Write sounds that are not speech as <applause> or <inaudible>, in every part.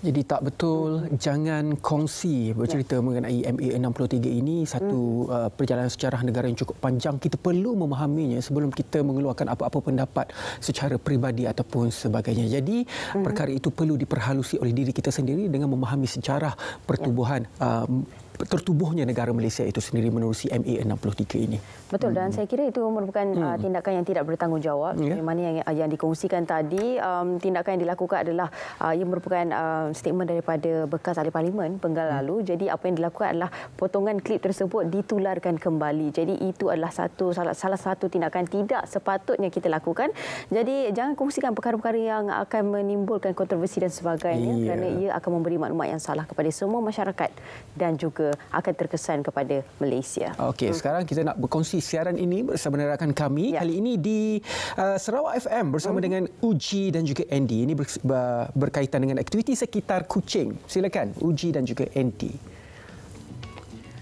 Jadi tak betul jangan kongsi bercerita ya. mengenai MA63 ini satu hmm. uh, perjalanan sejarah negara yang cukup panjang kita perlu memahaminya sebelum kita mengeluarkan apa-apa pendapat secara peribadi ataupun sebagainya. Jadi hmm. perkara itu perlu diperhalusi oleh diri kita sendiri dengan memahami sejarah pertubuhan ya. uh, tertubuhnya negara Malaysia itu sendiri menerusi MA 63 ini. Betul dan hmm. saya kira itu merupakan uh, hmm. uh, tindakan yang tidak bertanggungjawab. Yeah. Mana yang yang dikongsikan tadi um, tindakan yang dilakukan adalah uh, ia merupakan uh, statement daripada bekas ahli parlimen penggal hmm. lalu. Jadi apa yang dilakukan adalah potongan klip tersebut ditularkan kembali. Jadi itu adalah satu salah, salah satu tindakan tidak sepatutnya kita lakukan. Jadi jangan kongsikan perkara-perkara yang akan menimbulkan kontroversi dan sebagainya yeah. kerana ia akan memberi maklumat yang salah kepada semua masyarakat dan juga akan terkesan kepada Malaysia. Okey, hmm. sekarang kita nak berkongsi siaran ini bersama rakan kami ya. kali ini di uh, Sarawak FM bersama hmm. dengan Uji dan juga Andy. Ini ber, ber, berkaitan dengan aktiviti sekitar kucing. Silakan Uji dan juga Andy.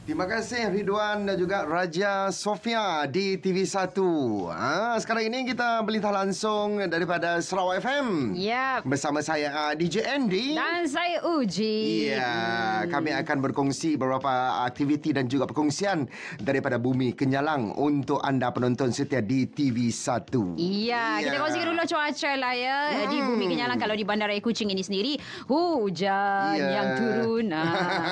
Terima kasih Ridwan dan juga Raja Sofia di TV1. Ha, sekarang ini kita berlintah langsung daripada Sarawak FM. Ya. Yep. Bersama saya ah, DJ Andy. Dan saya Uji. Ya. Kami akan berkongsi beberapa ah, aktiviti dan juga perkongsian daripada Bumi Kenyalang untuk anda penonton setia di TV1. Ya. ya. Kita kongsikan dulu cuaca lah ya. Hmm. Di Bumi hmm. Kenyalang kalau di Bandaraya Kuching ini sendiri. Hujan ya. yang turun. Ha,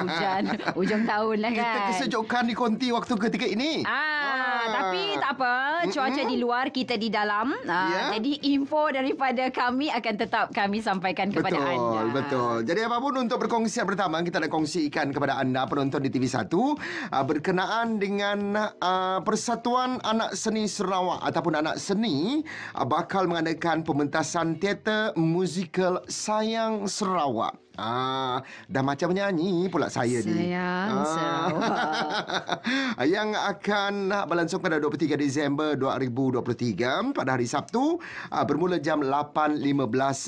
hujan. <laughs> Hujung tahun lah kan. Kan. kesejukan di konti waktu ketika ini. Ah, ah. tapi tak apa, cuaca mm-hmm. di luar kita di dalam. Ah, yeah. Jadi info daripada kami akan tetap kami sampaikan kepada betul, anda. Betul, betul. Jadi apapun untuk perkongsian pertama kita nak kongsikan kepada anda penonton di TV1 ah, berkenaan dengan ah, Persatuan Anak Seni Sarawak ataupun Anak Seni ah, bakal mengadakan pementasan teater musikal Sayang Sarawak. Ah, dah macam menyanyi pula saya ni. Sayang, ah. sayang. <laughs> Yang akan berlangsung pada 23 Disember 2023 pada hari Sabtu ah, bermula jam 8.15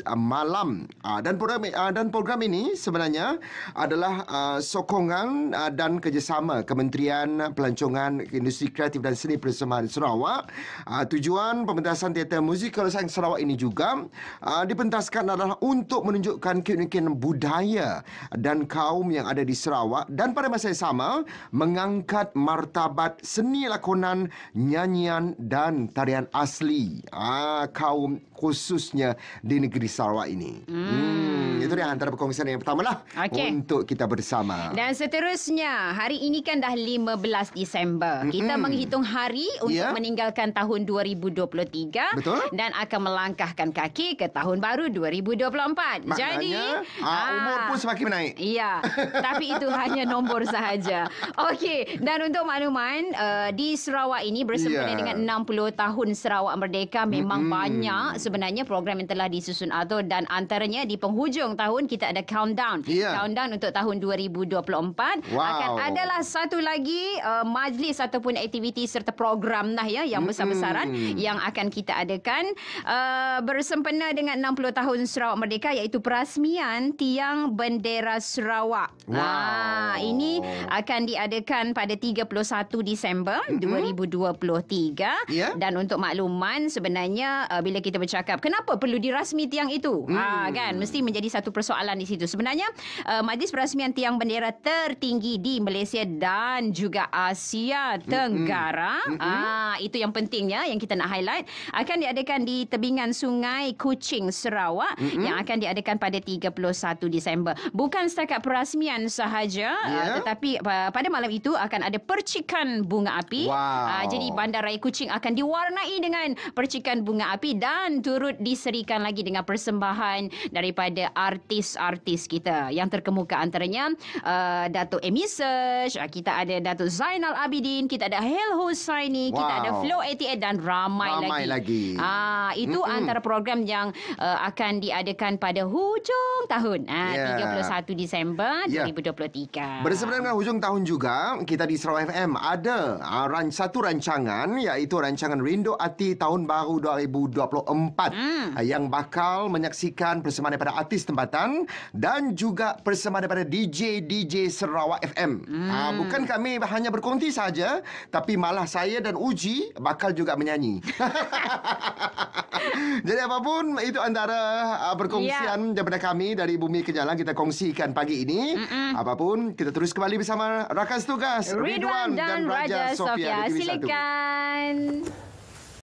ah, malam. Ah, dan program ah, dan program ini sebenarnya adalah ah, sokongan ah, dan kerjasama Kementerian Pelancongan Industri Kreatif dan Seni Persembahan Sarawak. Ah, tujuan pementasan teater musikal Sang Sarawak ini juga ah, dipentaskan adalah untuk menunjukkan keunikan budaya budaya dan kaum yang ada di Sarawak dan pada masa yang sama mengangkat martabat seni lakonan nyanyian dan tarian asli ah, kaum khususnya di negeri Sarawak ini. Hmm. hmm itu yang antara perkongsian yang pertama lah okay. untuk kita bersama. Dan seterusnya, hari ini kan dah 15 Disember. Mm-hmm. Kita menghitung hari untuk yeah. meninggalkan tahun 2023 Betul? dan akan melangkahkan kaki ke tahun baru 2024. Maknanya, Jadi, aa, ah, ah, umur aa, pun semakin naik. Iya. <laughs> tapi itu hanya nombor sahaja. Okey, dan untuk makluman, uh, di Sarawak ini bersempena yeah. dengan 60 tahun Sarawak Merdeka memang mm-hmm. banyak sebenarnya program yang telah disusun Arthur dan antaranya di penghujung tahun kita ada countdown. Yeah. Countdown untuk tahun 2024 wow. akan adalah satu lagi uh, majlis ataupun aktiviti serta program lah ya yang besar-besaran mm-hmm. yang akan kita adakan uh, bersempena dengan 60 tahun Sarawak Merdeka iaitu perasmian tiang bendera Sarawak. Wow. Ah ini akan diadakan pada 31 Disember mm-hmm. 2023 yeah. dan untuk makluman sebenarnya uh, bila kita bercakap cakap kenapa perlu dirasmi tiang itu hmm. ha kan mesti menjadi satu persoalan di situ sebenarnya uh, majlis perasmian tiang bendera tertinggi di Malaysia dan juga Asia hmm. Tenggara hmm. Hmm. ah itu yang pentingnya yang kita nak highlight akan diadakan di tebingan Sungai Kuching Sarawak hmm. yang akan diadakan pada 31 Disember bukan setakat perasmian sahaja yeah. uh, ya. tetapi uh, pada malam itu akan ada percikan bunga api wow. uh, jadi bandaraya Kuching akan diwarnai dengan percikan bunga api dan turut diserikan lagi dengan persembahan daripada artis-artis kita. Yang terkemuka antaranya uh, Datuk Amy Search, uh, kita ada Datuk Zainal Abidin, kita ada Hel Husaini, wow. kita ada Flow 88 dan ramai, ramai lagi. lagi. Ah, itu mm-hmm. antara program yang uh, akan diadakan pada hujung tahun. Ah, yeah. 31 Disember yeah. 2023. Bersebenarnya dengan hujung tahun juga, kita di Sarawak FM ada uh, ran- satu rancangan iaitu rancangan Rindu Ati Tahun Baru 2024 tempat hmm. Ah, yang bakal menyaksikan persembahan daripada artis tempatan dan juga persembahan daripada DJ DJ Sarawak FM. Hmm. Ha, bukan kami hanya berkongsi saja, tapi malah saya dan Uji bakal juga menyanyi. <laughs> Jadi apapun itu antara uh, perkongsian yeah. daripada kami dari Bumi ke jalan kita kongsikan pagi ini. Mm-mm. Apapun kita terus kembali bersama rakan tugas Ridwan, Ridwan dan, dan Raja, Raja Sofia. Sofia. Silakan. Satu.